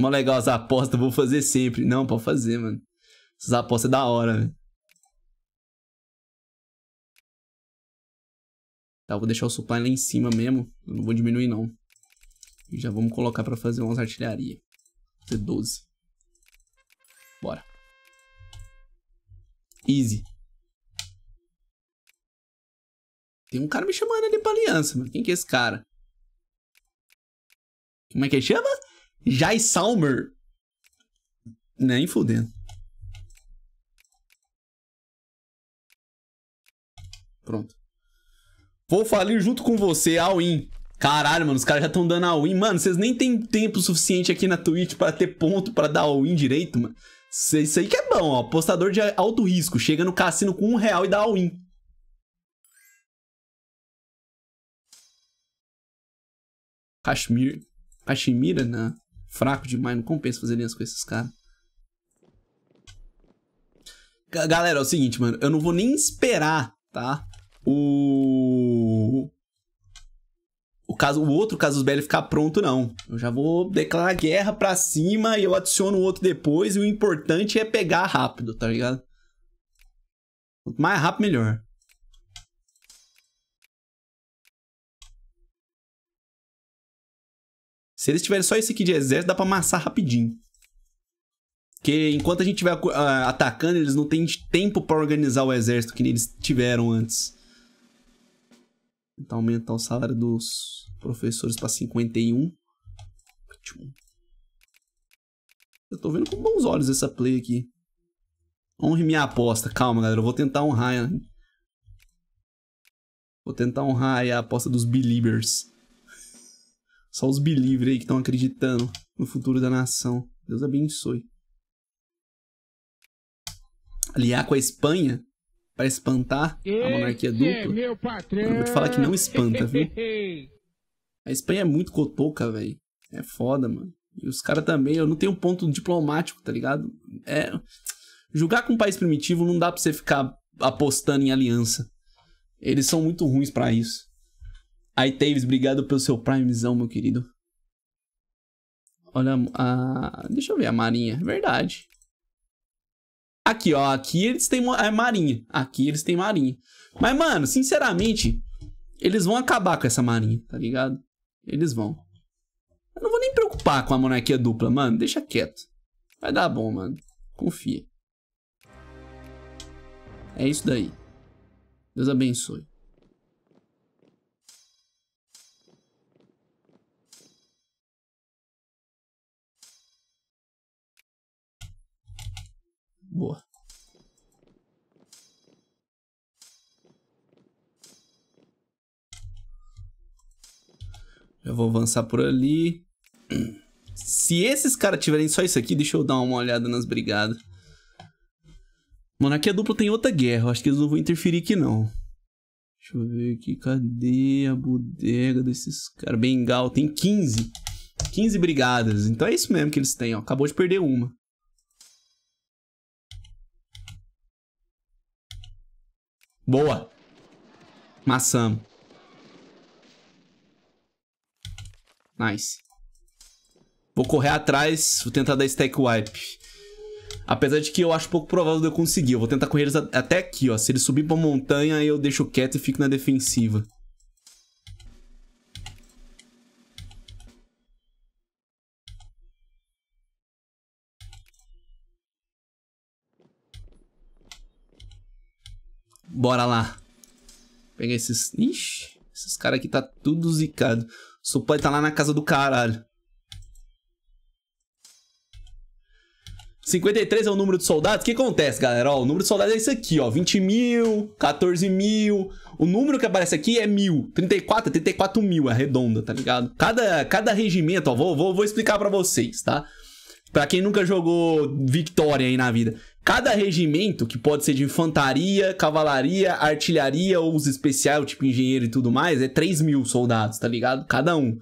Mó legal as apostas, vou fazer sempre. Não, pode fazer, mano. Essas apostas é da hora, velho. Tá, vou deixar o supply lá em cima mesmo. Eu não vou diminuir, não. E já vamos colocar pra fazer umas artilharia. Vou fazer 12. Bora. Easy. Tem um cara me chamando ali pra aliança, mano. Quem que é esse cara? Como é que ele chama? Jai Salmer. Nem fudendo. Pronto. Vou falir junto com você, all-in. Caralho, mano, os caras já estão dando all-in. Mano, vocês nem tem tempo suficiente aqui na Twitch para ter ponto para dar all-in direito, mano. Isso aí que é bom, ó. Apostador de alto risco. Chega no cassino com um real e dá all-in. Cashmere. Cachemira, né? fraco demais, não compensa fazer aliança com esses caras. Galera, é o seguinte, mano, eu não vou nem esperar, tá? O o caso, o outro Casus Belli ficar pronto não. Eu já vou declarar guerra pra cima e eu adiciono o outro depois e o importante é pegar rápido, tá ligado? Quanto mais rápido melhor. Se eles tiverem só esse aqui de exército, dá pra amassar rapidinho. Porque enquanto a gente estiver uh, ah, atacando, eles não têm tempo para organizar o exército que eles tiveram antes. Tentar aumentar o salário dos professores para 51. Eu tô vendo com bons olhos essa play aqui. Honre minha aposta. Calma, galera. Eu vou tentar honrar. Vou tentar honrar a aposta dos Believers. Só os believers aí que estão acreditando no futuro da nação. Deus abençoe. Aliar com a Espanha para espantar a monarquia dupla. É vou te falar que não espanta, viu? A Espanha é muito cotoca, velho. É foda, mano. E os caras também, eu não tenho ponto diplomático, tá ligado? É. Julgar com um país primitivo não dá pra você ficar apostando em aliança. Eles são muito ruins para isso. Aí, Tavis, obrigado pelo seu primezão, meu querido. Olha a... Deixa eu ver a marinha. É verdade. Aqui, ó. Aqui eles têm é, marinha. Aqui eles têm marinha. Mas, mano, sinceramente, eles vão acabar com essa marinha, tá ligado? Eles vão. Eu não vou nem preocupar com a monarquia dupla, mano. Deixa quieto. Vai dar bom, mano. Confia. É isso daí. Deus abençoe. Boa. Já vou avançar por ali. Se esses caras tiverem só isso aqui, deixa eu dar uma olhada nas brigadas. mano aqui a dupla tem outra guerra. Acho que eles não vão interferir aqui, não. Deixa eu ver aqui. Cadê a bodega desses caras? Bengal. Tem 15. 15 brigadas. Então é isso mesmo que eles têm, ó. Acabou de perder uma. Boa. Maçã. Nice. Vou correr atrás, vou tentar dar stack wipe. Apesar de que eu acho pouco provável de eu conseguir. Eu vou tentar correr eles até aqui, ó. Se eles subir pra montanha, eu deixo quieto e fico na defensiva. Bora lá. Pegar esses... Ixi, esses caras aqui tá tudo zicado. O suporte tá lá na casa do caralho. 53 é o número de soldados. O que acontece, galera? Ó, o número de soldados é isso aqui, ó. 20 mil, 14 mil. O número que aparece aqui é mil. 34, 34 mil, é redonda, tá ligado? Cada, cada regimento, ó, vou, vou, vou explicar pra vocês, tá? Pra quem nunca jogou Victoria aí na vida. Cada regimento, que pode ser de infantaria, cavalaria, artilharia ou os especiais, tipo engenheiro e tudo mais, é 3 mil soldados, tá ligado? Cada um.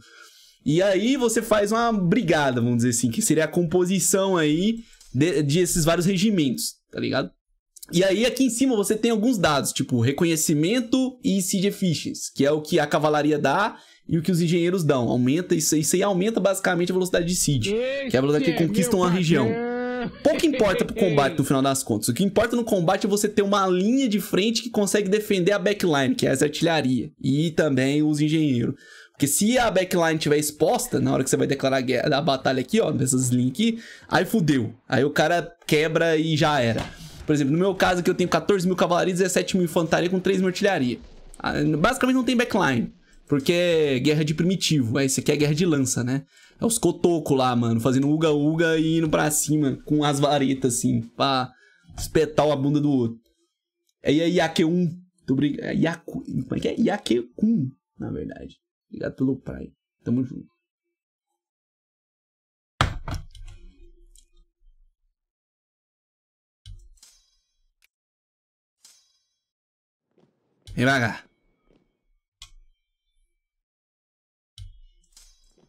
E aí você faz uma brigada, vamos dizer assim, que seria a composição aí de, de esses vários regimentos, tá ligado? E aí aqui em cima você tem alguns dados, tipo reconhecimento e siege efficiency, que é o que a cavalaria dá e o que os engenheiros dão. Aumenta isso aí, isso aí aumenta basicamente a velocidade de siege, que é a velocidade que conquistam é a região. Pouco importa pro combate no final das contas. O que importa no combate é você ter uma linha de frente que consegue defender a backline, que é essa artilharia, e também os engenheiros. Porque se a backline estiver exposta, na hora que você vai declarar a, guerra, a batalha aqui, ó, nessas linhas aqui, aí fudeu. Aí o cara quebra e já era. Por exemplo, no meu caso aqui eu tenho 14 mil cavalaria, 17 mil infantaria com 3 mil artilharia. Ah, basicamente não tem backline, porque é guerra de primitivo, aí isso aqui é guerra de lança, né? É os cotocos lá, mano, fazendo uga-uga e indo pra cima com as varetas, assim, pra espetar a bunda do outro. Aí é Yakeun. Tô brincando. É Yaku... Como é que é? Yakekun, na verdade. Obrigado pelo Prime. Tamo junto. cá.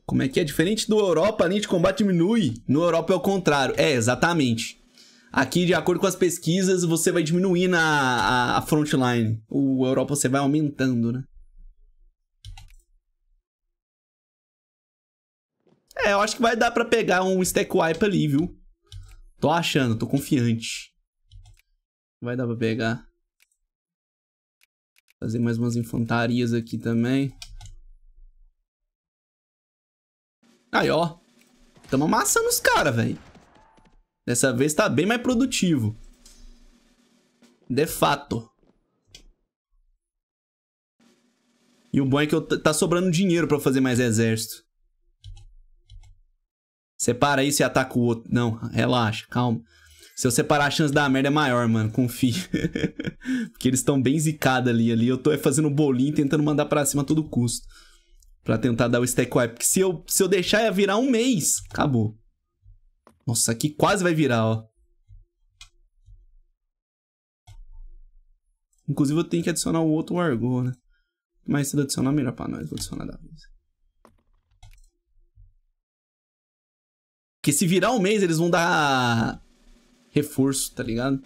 Como é que é? Diferente do Europa, a linha de combate diminui. No Europa é o contrário. É, exatamente. Aqui, de acordo com as pesquisas, você vai diminuindo a, a, a frontline. O Europa você vai aumentando, né? É, eu acho que vai dar pra pegar um stack wipe ali, viu? Tô achando, tô confiante. Vai dar pra pegar. Fazer mais umas infantarias aqui também. Aí, ó. Tamo amassando os caras, velho. Dessa vez tá bem mais produtivo. De fato. E o bom é que eu tá sobrando dinheiro pra fazer mais exército. Separa isso e ataca o outro. Não, relaxa, calma. Se eu separar, a chance da merda é maior, mano. Confia. Porque eles estão bem zicados ali. ali. Eu tô é fazendo bolinho tentando mandar pra cima a todo custo. Pra tentar dar o stack wipe. Porque se eu, se eu deixar, ia virar um mês. Acabou. Nossa, aqui quase vai virar, ó. Inclusive, eu tenho que adicionar o outro Argon né? Mas se eu adicionar, melhor pra nós. Vou adicionar da vez. Porque se virar um mês, eles vão dar reforço, tá ligado?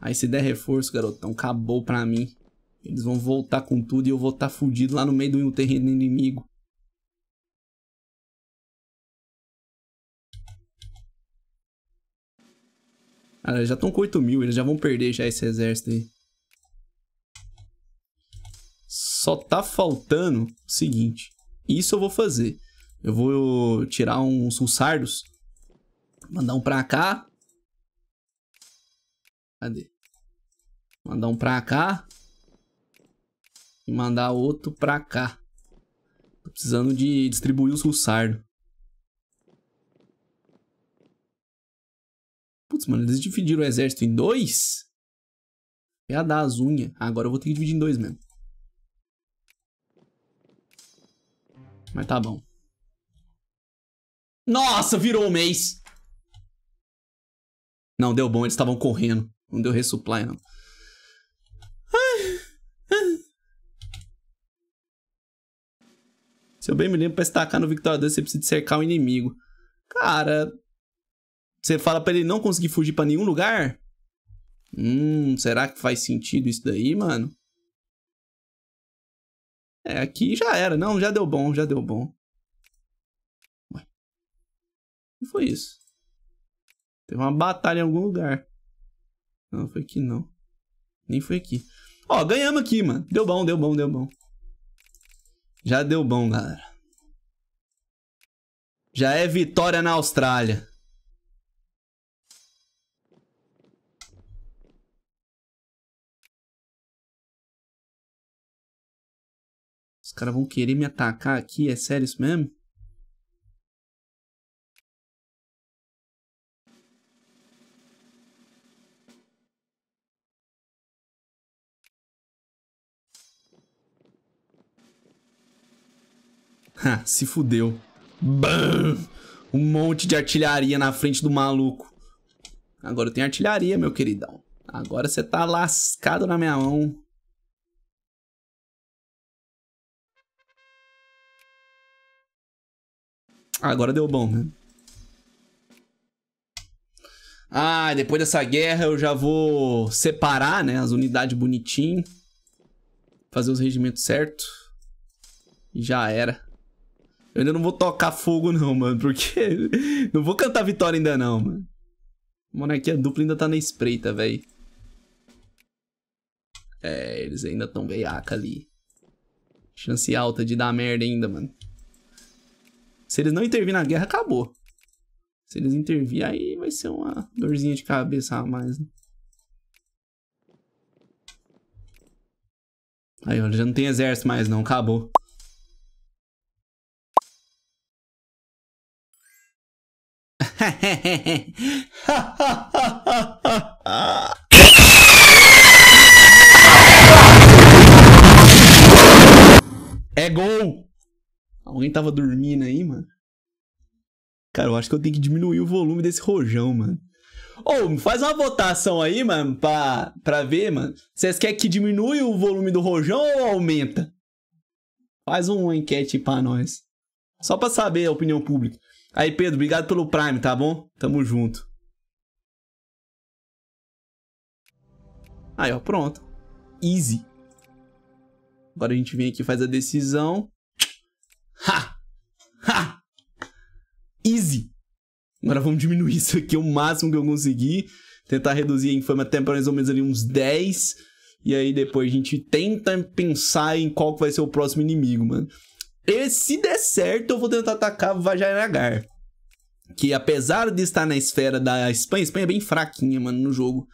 Aí se der reforço, garotão, acabou pra mim. Eles vão voltar com tudo e eu vou estar tá fudido lá no meio do terreno inimigo. Cara, ah, já estão com 8 mil, eles já vão perder já esse exército aí. Só tá faltando o seguinte. Isso eu vou fazer. Eu vou tirar uns russardos. Mandar um pra cá. Cadê? Mandar um pra cá e mandar outro pra cá. Tô precisando de distribuir os russardos. Putz, mano, eles dividiram o exército em dois? É dar as unhas. Ah, agora eu vou ter que dividir em dois mesmo. Mas tá bom. Nossa, virou um mês! Não, deu bom, eles estavam correndo. Não deu resupply, não. Se eu bem me lembro, pra estacar no Victor 2, você precisa cercar o inimigo. Cara, você fala para ele não conseguir fugir para nenhum lugar? Hum, será que faz sentido isso daí, mano? É, aqui já era. Não, já deu bom, já deu bom. Ué. O que foi isso? Teve uma batalha em algum lugar. Não, foi aqui não. Nem foi aqui. Ó, ganhamos aqui, mano. Deu bom, deu bom, deu bom. Já deu bom, galera. Já é vitória na Austrália. Os caras vão querer me atacar aqui? É sério isso mesmo? se fudeu. Bam! Um monte de artilharia na frente do maluco. Agora eu tenho artilharia, meu queridão. Agora você tá lascado na minha mão. Agora deu bom, né? Ah, depois dessa guerra eu já vou separar, né? As unidades bonitinho. Fazer os regimentos certo. E já era. Eu ainda não vou tocar fogo, não, mano. Porque. não vou cantar vitória ainda, não, mano. Monarquia dupla ainda tá na espreita, velho. É, eles ainda tão veiaca ali. Chance alta de dar merda ainda, mano. Se eles não intervirem na guerra, acabou. Se eles intervirem, aí vai ser uma dorzinha de cabeça a mais, né? Aí, olha, já não tem exército mais não, acabou. é gol! Alguém tava dormindo aí, mano? Cara, eu acho que eu tenho que diminuir o volume desse rojão, mano. Ou oh, faz uma votação aí, mano, pra, pra ver, mano. Vocês querem que diminui o volume do rojão ou aumenta? Faz uma enquete pra nós. Só pra saber a opinião pública. Aí, Pedro, obrigado pelo Prime, tá bom? Tamo junto. Aí, ó, pronto. Easy. Agora a gente vem aqui e faz a decisão. Ha! Ha! Easy. Agora vamos diminuir isso aqui o máximo que eu conseguir. Tentar reduzir a infâmia até mais ou menos ali uns 10. E aí depois a gente tenta pensar em qual que vai ser o próximo inimigo, mano. E se der certo, eu vou tentar atacar Vajranagar. Que apesar de estar na esfera da Espanha, a Espanha é bem fraquinha, mano, no jogo.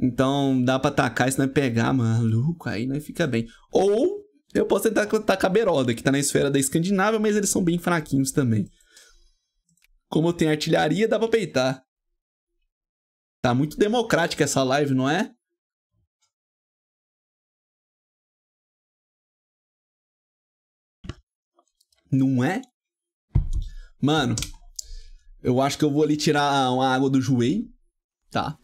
Então dá pra atacar se não é pegar, maluco, aí não é fica bem. Ou eu posso tentar atacar Beroda, que tá na esfera da Escandinávia, mas eles são bem fraquinhos também. Como eu tenho artilharia, dá pra peitar. Tá muito democrática essa live, não é? não é? Mano, eu acho que eu vou ali tirar uma água do joelho, tá?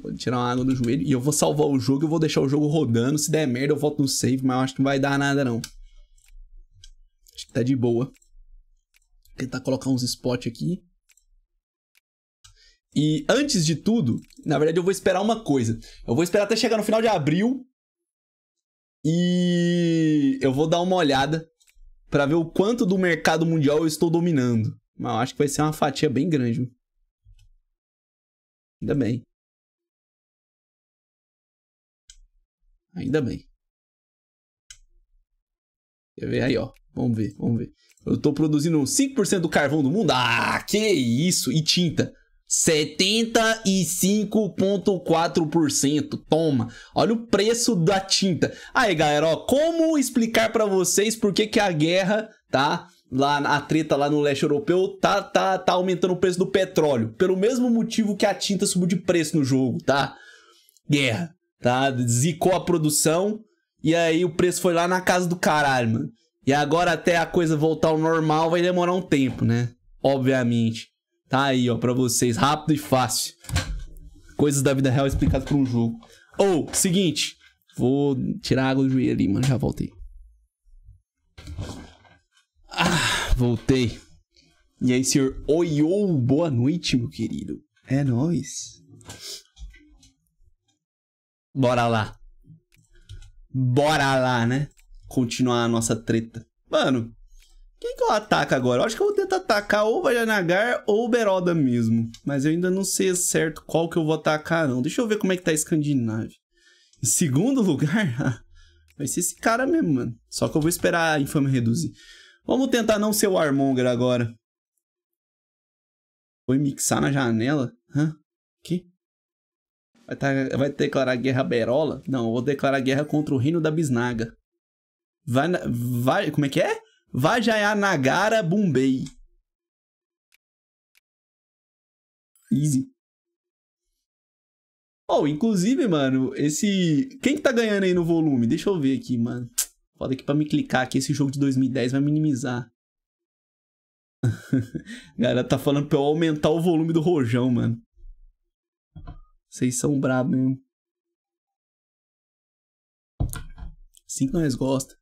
Vou tirar uma água do joelho e eu vou salvar o jogo, e vou deixar o jogo rodando. Se der merda, eu volto no save, mas eu acho que não vai dar nada, não. Acho que tá de boa. Vou tentar colocar uns spots aqui. E antes de tudo, na verdade eu vou esperar uma coisa. Eu vou esperar até chegar no final de abril. E eu vou dar uma olhada para ver o quanto do mercado mundial eu estou dominando. Mas eu acho que vai ser uma fatia bem grande. Ainda bem. Ainda bem. Quer ver aí, ó. Vamos ver, vamos ver. Eu tô produzindo 5% do carvão do mundo? Ah, que isso! E tinta. 75.4%. Toma. Olha o preço da tinta. Aí, galera, ó, como explicar para vocês por que que a guerra, tá? Lá a treta lá no leste europeu tá tá tá aumentando o preço do petróleo, pelo mesmo motivo que a tinta subiu de preço no jogo, tá? Guerra, tá? Zicou a produção e aí o preço foi lá na casa do caralho, mano. E agora até a coisa voltar ao normal vai demorar um tempo, né? Obviamente. Tá aí, ó, pra vocês. Rápido e fácil. Coisas da vida real explicadas por um jogo. Ou, seguinte. Vou tirar a água do joelho ali, mano. Já voltei. Ah, voltei. E aí, senhor Oiô, boa noite, meu querido. É nóis. Bora lá. Bora lá, né? Continuar a nossa treta. Mano, quem que eu ataco agora? Eu acho que eu vou tentar atacar ou Vajanagar ou Beroda mesmo. Mas eu ainda não sei certo qual que eu vou atacar, não. Deixa eu ver como é que tá a Escandinávia. Em segundo lugar, vai ser esse cara mesmo, mano. Só que eu vou esperar a infâmia reduzir. Vamos tentar não ser o Armonger agora. Foi mixar na janela? Hã? Que? Vai, tá, vai declarar guerra Berola? Não, eu vou declarar guerra contra o reino da Bisnaga. Vai, vai, como é que é? Vajayanagara Bombay. Easy. Oh, inclusive, mano, esse... Quem que tá ganhando aí no volume? Deixa eu ver aqui, mano. Foda aqui pra me clicar aqui, esse jogo de 2010 vai minimizar. galera tá falando pra eu aumentar o volume do rojão, mano. Vocês são brabos mesmo. Assim que nós gosta.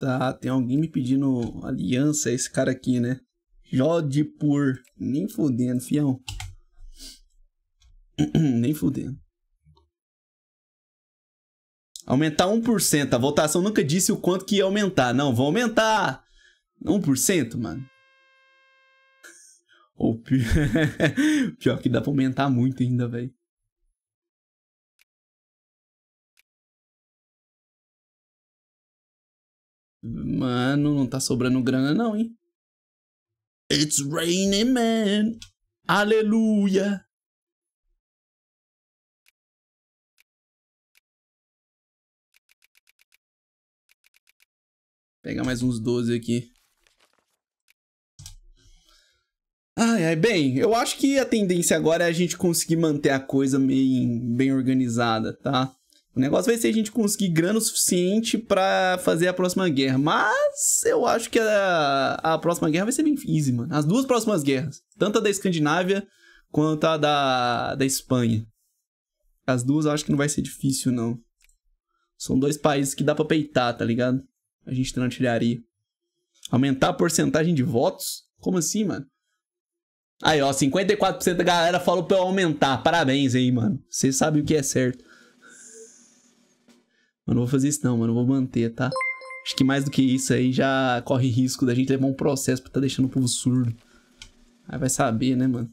Tá, tem alguém me pedindo aliança, esse cara aqui, né? Jodipur. Nem fudendo, fião. Nem fudendo. Aumentar 1%. A votação nunca disse o quanto que ia aumentar. Não, vou aumentar. 1%, mano. Ou pior... pior que dá pra aumentar muito ainda, velho. Mano, não tá sobrando grana não, hein? It's raining man. Aleluia. Pegar mais uns 12 aqui. Ai, ai, bem, eu acho que a tendência agora é a gente conseguir manter a coisa bem, bem organizada, tá? O negócio vai ser a gente conseguir grana o suficiente para fazer a próxima guerra. Mas eu acho que a, a próxima guerra vai ser bem easy, mano. As duas próximas guerras. Tanto a da Escandinávia quanto a da, da Espanha. As duas eu acho que não vai ser difícil, não. São dois países que dá pra peitar, tá ligado? A gente tem tá artilharia. Aumentar a porcentagem de votos? Como assim, mano? Aí, ó, 54% da galera falou pra eu aumentar. Parabéns aí, mano. Vocês sabem o que é certo. Mano, vou fazer isso não, mano. Vou manter, tá? Acho que mais do que isso aí já corre risco da gente levar um processo pra tá deixando o povo surdo. Aí vai saber, né, mano?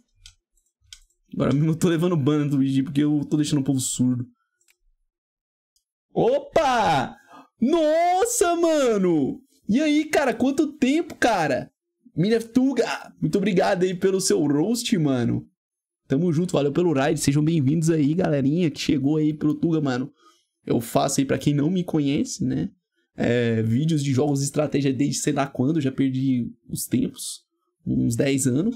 Agora mesmo eu tô levando ban do vídeo porque eu tô deixando o povo surdo. Opa! Nossa, mano! E aí, cara, quanto tempo, cara? Tuga, muito obrigado aí pelo seu roast, mano. Tamo junto, valeu pelo ride. Sejam bem-vindos aí, galerinha, que chegou aí pelo Tuga, mano. Eu faço aí para quem não me conhece, né? É, vídeos de jogos de estratégia desde sei lá quando, já perdi os tempos, uns 10 anos.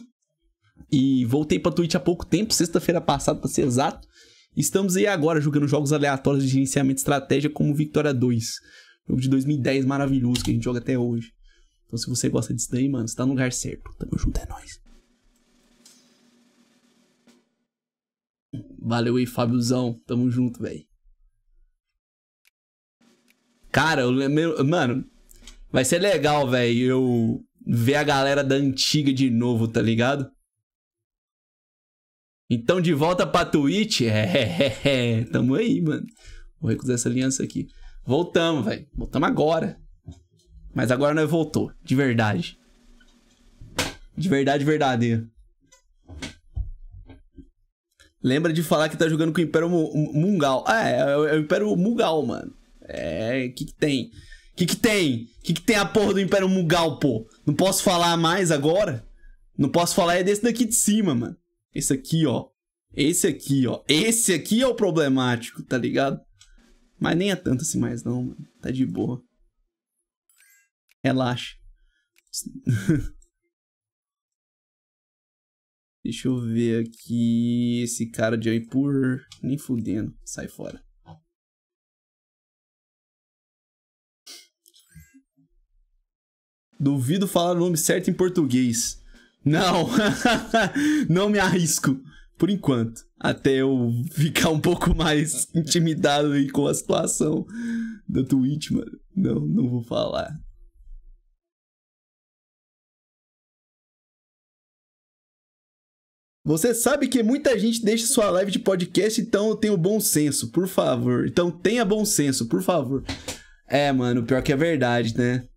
E voltei pra Twitch há pouco tempo, sexta-feira passada para ser exato. Estamos aí agora jogando jogos aleatórios de gerenciamento de estratégia como Victoria 2. Jogo de 2010 maravilhoso que a gente joga até hoje. Então se você gosta disso daí, mano, você tá no lugar certo. Tamo junto, é nóis. Valeu aí, Fábiozão. Tamo junto, velho. Cara, eu lembro. Mano, vai ser legal, velho, eu ver a galera da antiga de novo, tá ligado? Então, de volta pra Twitch. É, é, é, é tamo aí, mano. Vou recusar essa aliança aqui. Voltamos, velho. Voltamos agora. Mas agora nós voltou. De verdade. De verdade, verdadeiro. Lembra de falar que tá jogando com o Império Mungal. Ah, é, é o Império Mungal, mano. É, o que, que tem? O que, que tem? O que, que tem a porra do Império Mugal, pô? Não posso falar mais agora? Não posso falar é desse daqui de cima, mano. Esse aqui, ó. Esse aqui, ó. Esse aqui é o problemático, tá ligado? Mas nem é tanto assim mais, não, mano. Tá de boa. Relaxa. Deixa eu ver aqui. Esse cara de Aipur... Nem fudendo. Sai fora. Duvido falar o nome certo em português. Não, não me arrisco, por enquanto. Até eu ficar um pouco mais intimidado aí com a situação da Twitch, mano. Não, não vou falar. Você sabe que muita gente deixa sua live de podcast, então tenha bom senso, por favor. Então tenha bom senso, por favor. É, mano, pior que é verdade, né?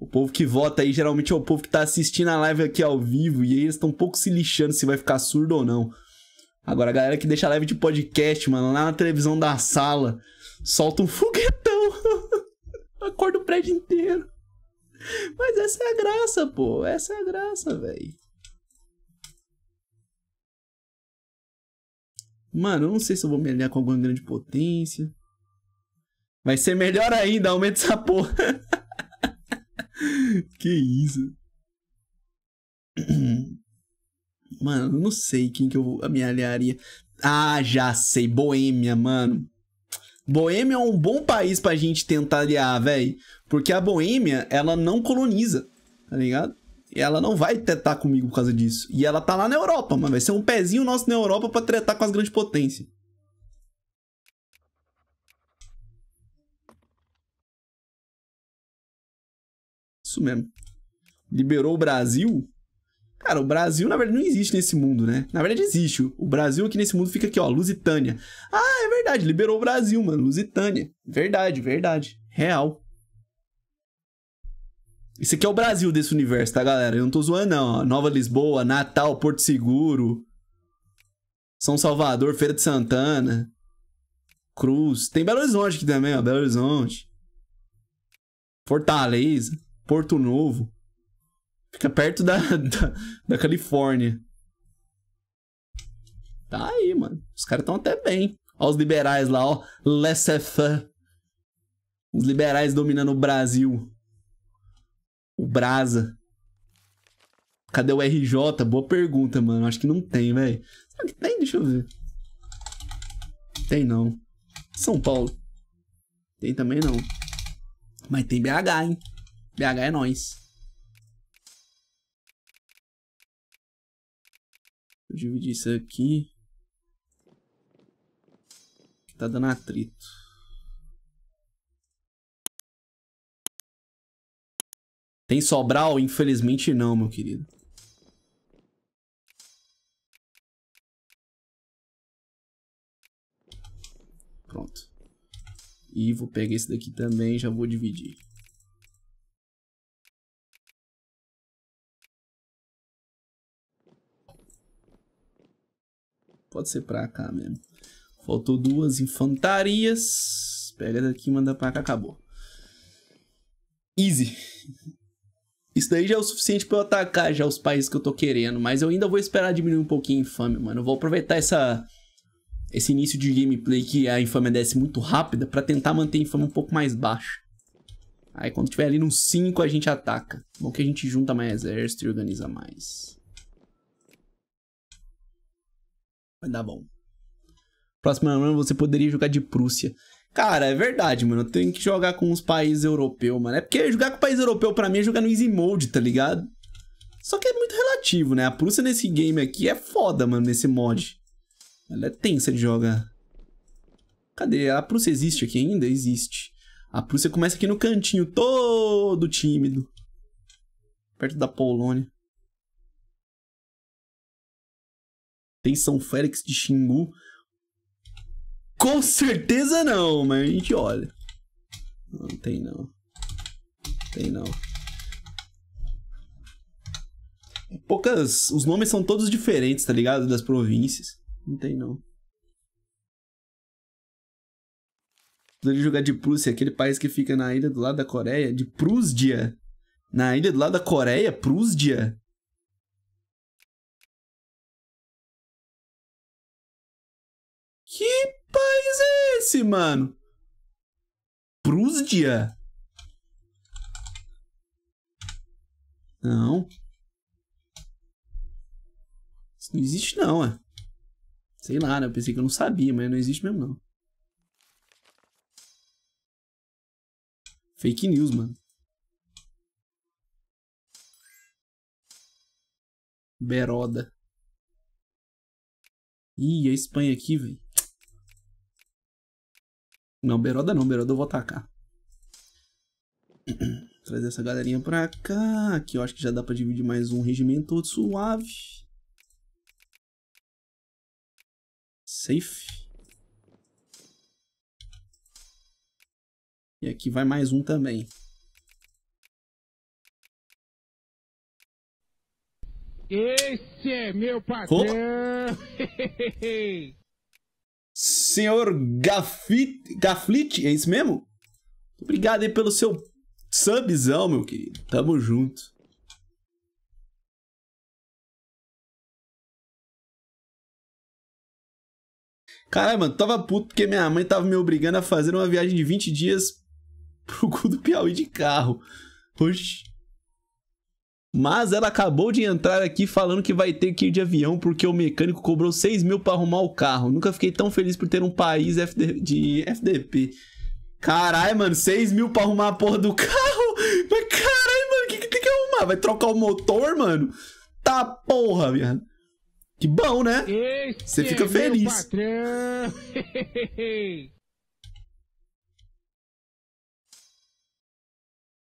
O povo que vota aí geralmente é o povo que tá assistindo a live aqui ao vivo e aí eles estão um pouco se lixando se vai ficar surdo ou não. Agora, a galera que deixa a live de podcast, mano, lá na televisão da sala, solta um foguetão. Acorda o prédio inteiro. Mas essa é a graça, pô. Essa é a graça, velho. Mano, eu não sei se eu vou me aliar com alguma grande potência. Vai ser melhor ainda, aumenta essa porra. que isso? Mano, não sei quem que eu me aliaria. Ah, já sei. Boêmia, mano. Boêmia é um bom país pra gente tentar aliar, velho. Porque a Boêmia, ela não coloniza, tá ligado? Ela não vai tretar comigo por causa disso. E ela tá lá na Europa, mano. Vai ser um pezinho nosso na Europa pra tretar com as grandes potências. isso mesmo. Liberou o Brasil. Cara, o Brasil, na verdade, não existe nesse mundo, né? Na verdade, existe. O Brasil aqui nesse mundo fica aqui, ó, Lusitânia. Ah, é verdade, liberou o Brasil, mano, Lusitânia. Verdade, verdade. Real. Esse aqui é o Brasil desse universo, tá, galera? Eu não tô zoando, não. Nova Lisboa, Natal, Porto Seguro, São Salvador, Feira de Santana, Cruz. Tem Belo Horizonte aqui também, ó, Belo Horizonte. Fortaleza. Porto Novo. Fica perto da, da, da Califórnia. Tá aí, mano. Os caras estão até bem. Olha os liberais lá, ó. laissez Os liberais dominando o Brasil. O Brasa. Cadê o RJ? Boa pergunta, mano. Acho que não tem, velho. Será que tem? Deixa eu ver. Tem não. São Paulo. Tem também não. Mas tem BH, hein? BH é nós. Vou dividir isso aqui. Que tá dando atrito. Tem Sobral? Infelizmente não, meu querido. Pronto. E vou pegar esse daqui também já vou dividir. Pode ser pra cá mesmo. Faltou duas infantarias. Pega daqui, manda pra cá, acabou. Easy. Isso daí já é o suficiente pra eu atacar já os países que eu tô querendo. Mas eu ainda vou esperar diminuir um pouquinho a infame, mano. Eu vou aproveitar essa... Esse início de gameplay que a infame desce muito rápida pra tentar manter a infame um pouco mais baixa. Aí quando tiver ali no 5 a gente ataca. Bom que a gente junta mais exército e organiza mais. vai dar bom. Próxima run você poderia jogar de Prússia. Cara, é verdade, mano. Eu tenho que jogar com os países europeus, mano. É porque jogar com o país europeu pra mim é jogar no easy mode, tá ligado? Só que é muito relativo, né? A Prússia nesse game aqui é foda, mano, nesse mod. Ela é tensa de jogar. Cadê? A Prússia existe aqui ainda? Existe. A Prússia começa aqui no cantinho, todo tímido. Perto da Polônia. Tem São Félix de Xingu? Com certeza não, mas a gente olha. Não, tem não. Tem não. Poucas. Os nomes são todos diferentes, tá ligado? Das províncias. Não tem não. Poderia jogar de Prússia, aquele país que fica na ilha do lado da Coreia. De Prússia? Na ilha do lado da Coreia? Prússia? Que país é esse, mano? Prúsdia? Não. Isso não existe não, é. Sei lá, né? Eu pensei que eu não sabia, mas não existe mesmo não. Fake news, mano. Beroda. Ih, a Espanha aqui, velho. Não, Beroda não, Beroda eu vou atacar. Trazer essa galerinha pra cá. Aqui eu acho que já dá pra dividir mais um regimento suave. Safe. E aqui vai mais um também. Esse é meu patrão! Oh. senhor Gafit, Gaflit, é isso mesmo? Obrigado aí pelo seu subzão, meu querido. Tamo junto. Caralho, mano, tava puto porque minha mãe tava me obrigando a fazer uma viagem de 20 dias pro cu do Piauí de carro. Oxi. Mas ela acabou de entrar aqui falando que vai ter que ir de avião porque o mecânico cobrou 6 mil pra arrumar o carro. Nunca fiquei tão feliz por ter um país FD... de FDP. Caralho, mano, 6 mil pra arrumar a porra do carro? Mas caralho, mano, o que, que tem que arrumar? Vai trocar o motor, mano? Tá porra, viado. Que bom, né? Você fica é feliz.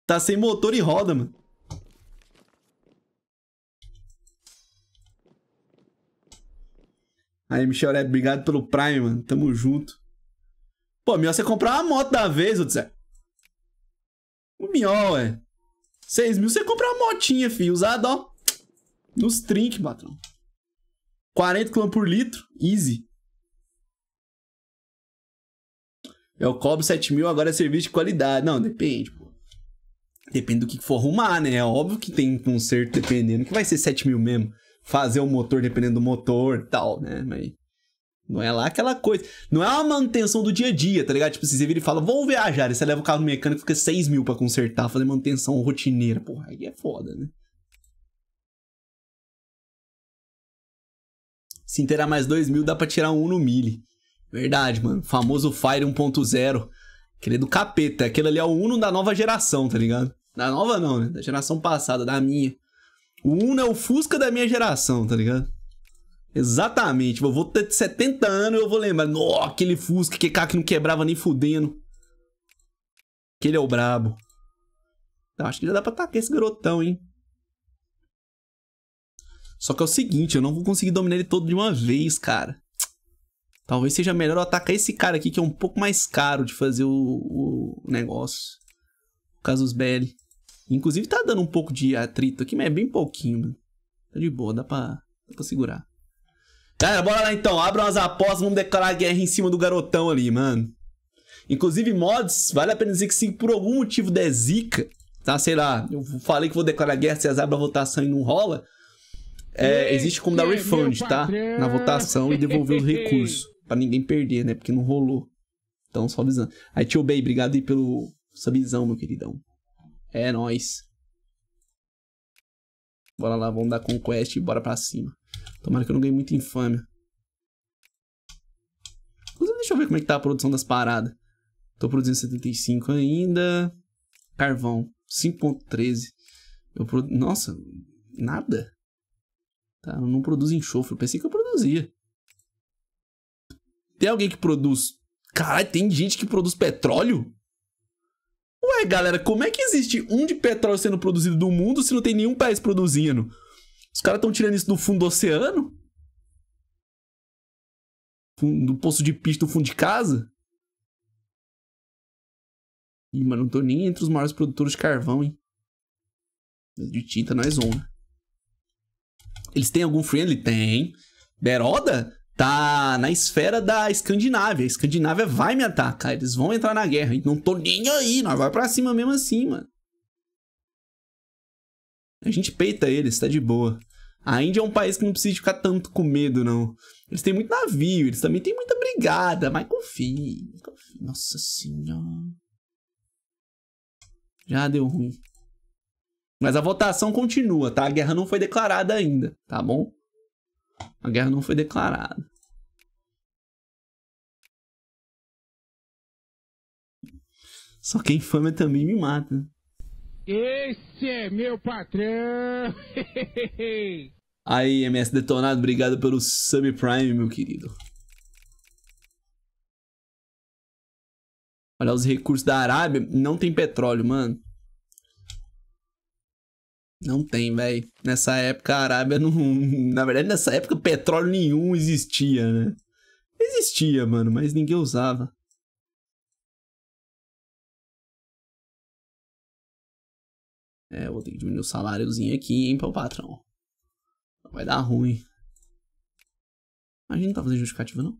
tá sem motor e roda, mano. Aí, Michel obrigado pelo Prime, mano. Tamo junto. Pô, melhor você comprar uma moto da vez, ô Zé. O melhor, é. 6 mil, você compra uma motinha, filho. Usada, ó. Nos trinques, patrão. 40 km por litro. Easy. Eu cobro 7 mil, agora é serviço de qualidade. Não, depende, pô. Depende do que for arrumar, né? É óbvio que tem um conserto dependendo, que vai ser 7 mil mesmo fazer o motor dependendo do motor e tal, né? Mas não é lá aquela coisa. Não é uma manutenção do dia a dia, tá ligado? Tipo, você vira e fala, vou viajar. E você leva o carro no mecânico fica 6 mil pra consertar, fazer manutenção rotineira. Porra, aí é foda, né? Se inteirar mais 2 mil, dá pra tirar um no mili. Verdade, mano. Famoso Fire 1.0. Aquele é do capeta. Aquele ali é o Uno da nova geração, tá ligado? Da nova não, né? Da geração passada, da minha. O Uno é o Fusca da minha geração, tá ligado? Exatamente. Eu vou ter 70 anos e eu vou lembrar. Nó, aquele Fusca que cara que não quebrava nem fudendo. Aquele é o brabo. Eu acho que já dá pra atacar tá esse garotão, hein? Só que é o seguinte, eu não vou conseguir dominar ele todo de uma vez, cara. Talvez seja melhor eu atacar esse cara aqui, que é um pouco mais caro de fazer o, o negócio. Por causa dos Inclusive tá dando um pouco de atrito aqui, mas é bem pouquinho, mano. Tá de boa, dá pra, dá pra segurar. Galera, bora lá então. Abram as apostas, vamos declarar guerra em cima do garotão ali, mano. Inclusive, mods, vale a pena dizer que se por algum motivo der zica, tá? Sei lá, eu falei que vou declarar guerra se as abram a votação e não rola. É, existe como dar refund, tá? Na votação e devolver os recursos. Pra ninguém perder, né? Porque não rolou. Então, só avisando. Aí, tio Bey, obrigado aí pelo subzão, meu queridão. É nóis. Bora lá, vamos dar conquest e bora pra cima. Tomara que eu não ganhe muita infâmia. Inclusive, deixa eu ver como é que tá a produção das paradas. Tô produzindo 75 ainda. Carvão, 5.13. produ... Nossa, nada. Tá, eu não produzo enxofre. Eu pensei que eu produzia. Tem alguém que produz... Caralho, tem gente que produz petróleo? galera, como é que existe um de petróleo sendo produzido do mundo se não tem nenhum país produzindo? Os caras estão tirando isso do fundo do oceano? Do poço de pista do fundo de casa? Ih, mas não tô nem entre os maiores produtores de carvão, hein? De tinta nós on. Eles têm algum friendly? Tem. Beroda? tá na esfera da Escandinávia. A Escandinávia vai me atacar, eles vão entrar na guerra. Então, não tô nem aí, nós vai pra cima mesmo assim, mano. A gente peita eles, tá de boa. A Índia é um país que não precisa ficar tanto com medo, não. Eles têm muito navio, eles também têm muita brigada, mas confie. confie. Nossa senhora. Já deu ruim. Mas a votação continua, tá? A guerra não foi declarada ainda, tá bom? A guerra não foi declarada. Só que a infâmia também me mata. Esse é meu patrão! Aí, MS Detonado, obrigado pelo subprime, meu querido. Olha os recursos da Arábia, não tem petróleo, mano. Não tem, velho. Nessa época a Arábia não. Na verdade, nessa época petróleo nenhum existia, né? Existia, mano, mas ninguém usava. É, vou ter que diminuir o saláriozinho aqui, hein, para o patrão. Vai dar ruim. A gente não tá fazendo justificativa, não?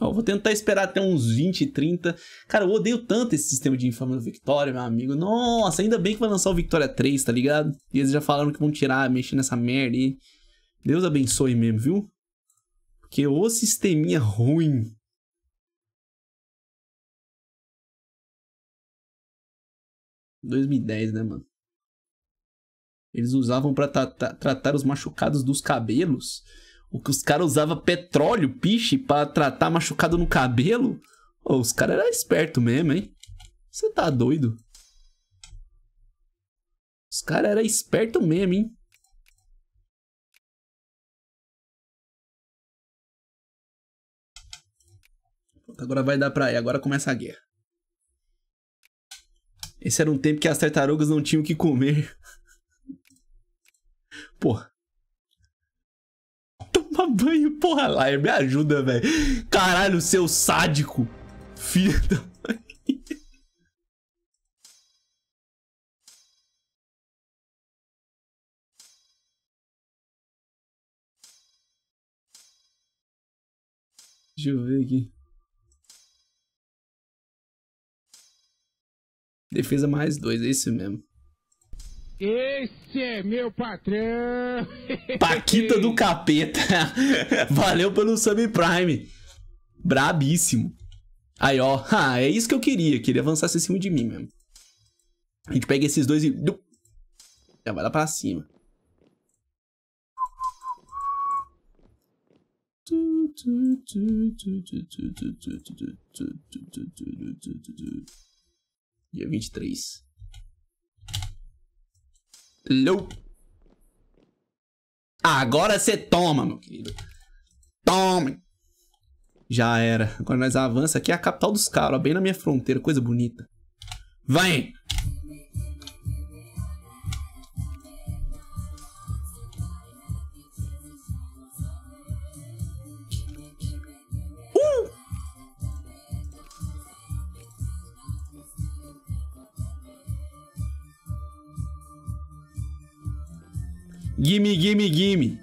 Eu vou tentar esperar até uns 20, 30. Cara, eu odeio tanto esse sistema de infâmia do Victoria, meu amigo. Nossa, ainda bem que vai lançar o Victoria 3, tá ligado? E eles já falaram que vão tirar, mexer nessa merda aí. Deus abençoe mesmo, viu? Porque o sisteminha ruim ...2010, né, mano? Eles usavam para tra tra tratar os machucados dos cabelos que Os caras usavam petróleo, piche, para tratar machucado no cabelo. Oh, os caras eram espertos mesmo, hein? Você tá doido? Os caras eram espertos mesmo, hein? Agora vai dar pra ir, agora começa a guerra. Esse era um tempo que as tartarugas não tinham o que comer. Pô, tomar banho. Porra, Lair, me ajuda, velho. Caralho, seu sádico. Filho da mãe. Deixa eu ver aqui. Defesa mais dois, é isso mesmo. Esse é meu patrão! Paquita do capeta! Valeu pelo subprime! Brabíssimo! Aí, ó. Ah, é isso que eu queria. Queria avançasse em cima de mim mesmo. A gente pega esses dois e... Já vai lá pra cima. Dia 23. Nope. Ah, agora você toma, meu querido. Tome. Já era. Agora nós avança aqui. É a capital dos caras, Bem na minha fronteira. Coisa bonita. Vem. Gimme, gimme, gimme.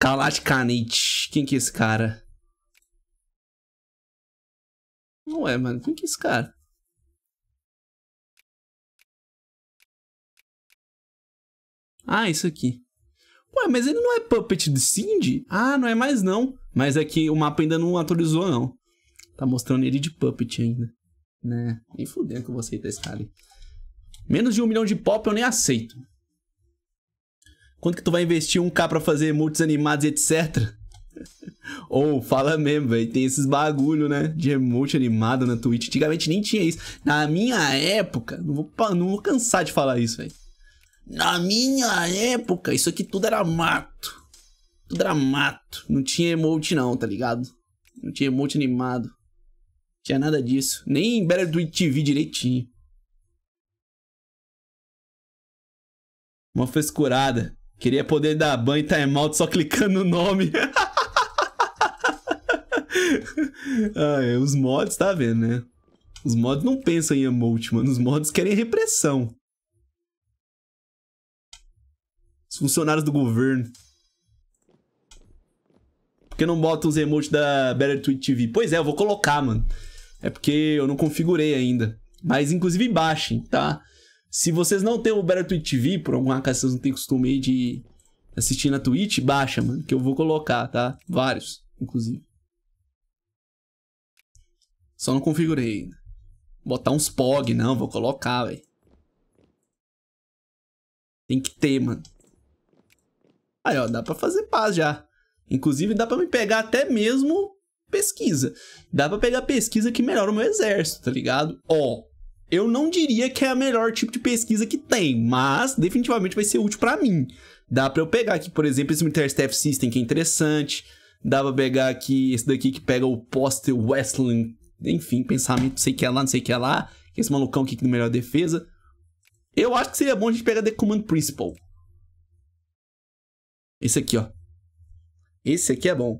Kalat Quem que é esse cara? Não é, mano. Quem que é esse cara? Ah, isso aqui. Ué, mas ele não é puppet de Cindy? Ah, não é mais não. Mas é que o mapa ainda não atualizou, não. Tá mostrando ele de puppet ainda. Né? Nem fudendo que eu vou aceitar esse cara. Aí. Menos de um milhão de pop eu nem aceito. Quanto que tu vai investir um K pra fazer multis animados e etc? Ou, oh, fala mesmo, velho. Tem esses bagulho, né? De emote animado na Twitch. Antigamente nem tinha isso. Na minha época, não vou, não vou cansar de falar isso, velho. Na minha época, isso aqui tudo era mato. Tudo era mato. Não tinha emote, não, tá ligado? Não tinha emote animado. Não tinha nada disso. Nem Better Do TV direitinho. Uma frescurada. Queria poder dar banho e timeout só clicando no nome. ah, é, os mods, tá vendo, né? Os mods não pensam em emote, mano. Os mods querem repressão. Os funcionários do governo. Por que não bota os emotes da Better Twitch TV? Pois é, eu vou colocar, mano. É porque eu não configurei ainda. Mas, inclusive, baixem, tá? Se vocês não têm o Better Twitch TV, por alguma coisa vocês não têm costume aí de assistir na Twitch, baixa, mano, que eu vou colocar, tá? Vários, inclusive. Só não configurei ainda. Botar uns POG, não, vou colocar, velho. Tem que ter, mano. Aí, ó, dá para fazer paz já. Inclusive, dá para me pegar até mesmo pesquisa. Dá para pegar pesquisa que melhora o meu exército, tá ligado? Ó, eu não diria que é a melhor tipo de pesquisa que tem, mas definitivamente vai ser útil para mim. Dá para eu pegar aqui, por exemplo, esse Military System que é interessante. Dá pra pegar aqui esse daqui que pega o Poster Westland. Enfim, pensamento, não sei que é lá, não sei que é lá. É esse malucão aqui que é melhor defesa. Eu acho que seria bom a gente pegar The Command Principle. Esse aqui, ó. Esse aqui é bom.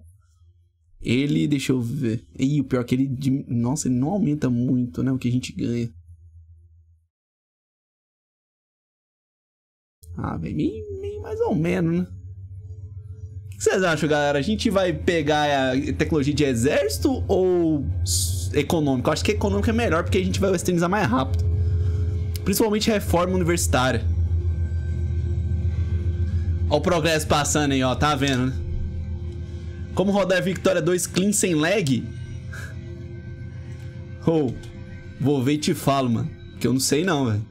Ele, deixa eu ver. E o pior é que ele. Nossa, ele não aumenta muito, né? O que a gente ganha. Ah, vem mais ou menos, né? O que vocês acham, galera? A gente vai pegar a tecnologia de exército ou econômico? Eu acho que econômico é melhor porque a gente vai westernizar mais rápido. Principalmente reforma universitária. Olha o progresso passando aí, ó. Tá vendo, né? Como rodar a Victoria 2 clean sem lag? Ou, oh, vou ver e te falo, mano. Que eu não sei não, velho.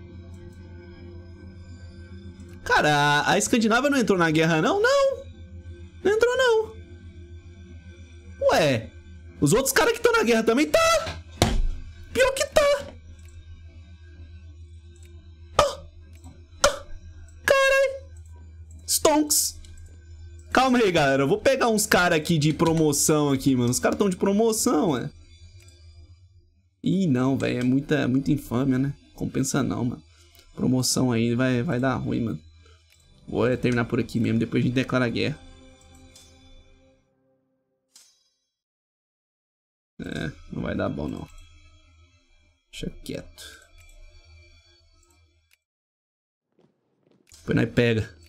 Cara, a Escandinávia não entrou na guerra, não? Não! Não entrou, não. Ué, os outros caras que estão na guerra também tá. Pior que Stonks. Calma aí, galera. Eu vou pegar uns caras aqui de promoção aqui, mano. Os caras estão de promoção, é. Ih, não, velho. É muita, é muita infâmia, né? Compensa não, mano. Promoção aí vai, vai dar ruim, mano. Vou é, terminar por aqui mesmo. Depois a gente declara a guerra. É, não vai dar bom, não. Deixa quieto. Depois nós pega.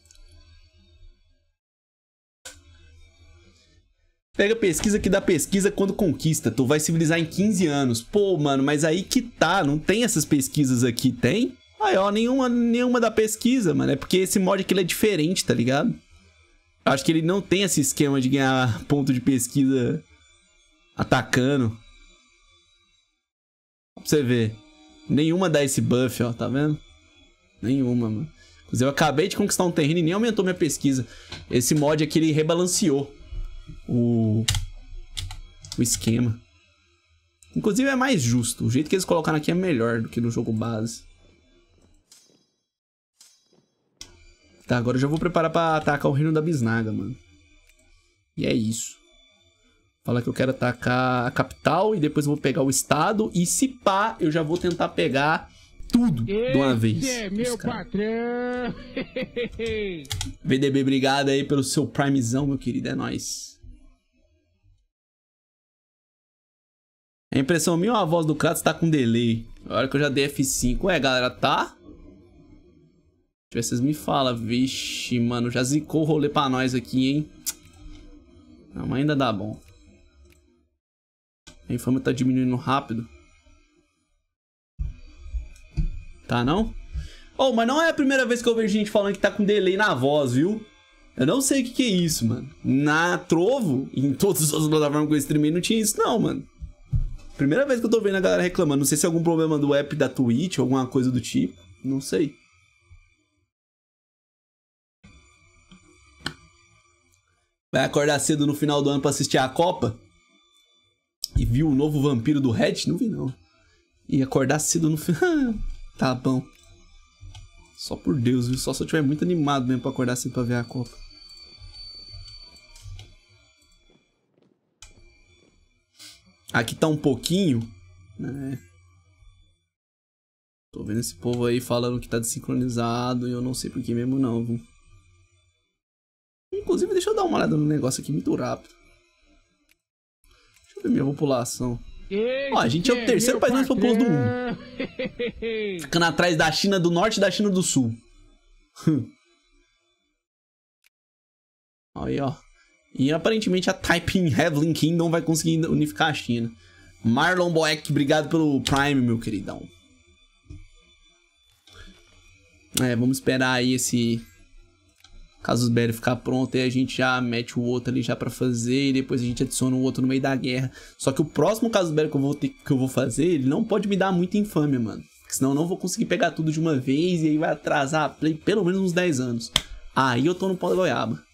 Pega pesquisa que dá pesquisa quando conquista. Tu vai civilizar em 15 anos. Pô, mano, mas aí que tá. Não tem essas pesquisas aqui, tem? Aí, ah, ó, nenhuma, nenhuma da pesquisa, mano. É porque esse mod aqui é diferente, tá ligado? Acho que ele não tem esse esquema de ganhar ponto de pesquisa atacando. Pra você ver. Nenhuma dá esse buff, ó, tá vendo? Nenhuma, mano. Inclusive, eu acabei de conquistar um terreno e nem aumentou minha pesquisa. Esse mod aqui, ele rebalanceou o, o esquema. Inclusive é mais justo. O jeito que eles colocaram aqui é melhor do que no jogo base. Tá, agora eu já vou preparar pra atacar o reino da bisnaga, mano. E é isso. Fala que eu quero atacar a capital e depois vou pegar o estado. E se pá, eu já vou tentar pegar tudo Esse de uma vez. é meu patrão! VDB, obrigado aí pelo seu primezão, meu querido. É nóis. É impressão minha ou a voz do Kratos tá com delay? A hora que eu já dei F5. Ué, galera, tá? Deixa eu ver se vocês me falam. Vixe, mano, já zicou o rolê pra nós aqui, hein? Não, mas ainda dá bom. A infâmia tá diminuindo rápido. Tá, não? Oh, mas não é a primeira vez que eu vejo gente falando que tá com delay na voz, viu? Eu não sei o que, que é isso, mano. Na Trovo, em todas as plataformas que eu streamei, não tinha isso não, mano. Primeira vez que eu tô vendo a galera reclamando. Não sei se é algum problema do app da Twitch, alguma coisa do tipo. Não sei. Vai acordar cedo no final do ano pra assistir a Copa? E viu o novo vampiro do Red? Não vi, não. E acordar cedo no final. tá bom. Só por Deus, viu? Só se eu tiver muito animado mesmo pra acordar cedo pra ver a Copa. Aqui tá um pouquinho, né? Tô vendo esse povo aí falando que tá desincronizado e eu não sei por que mesmo não, viu? Inclusive, deixa eu dar uma olhada no negócio aqui muito rápido. Deixa eu ver minha população. Ó, a gente é o terceiro país mais populoso do mundo. Ficando atrás da China do Norte e da China do Sul. Aí, ó. E aparentemente a Taiping Heavenly Kingdom vai conseguir unificar a China. Marlon Boeck, obrigado pelo Prime, meu queridão. É, vamos esperar aí esse Caso Belli ficar pronto, aí a gente já mete o outro ali já para fazer e depois a gente adiciona o outro no meio da guerra. Só que o próximo Caso Belli que eu vou ter, que eu vou fazer, ele não pode me dar muita infâmia, mano. Senão eu não vou conseguir pegar tudo de uma vez e aí vai atrasar a play pelo menos uns 10 anos. Aí eu tô no pó da goiaba.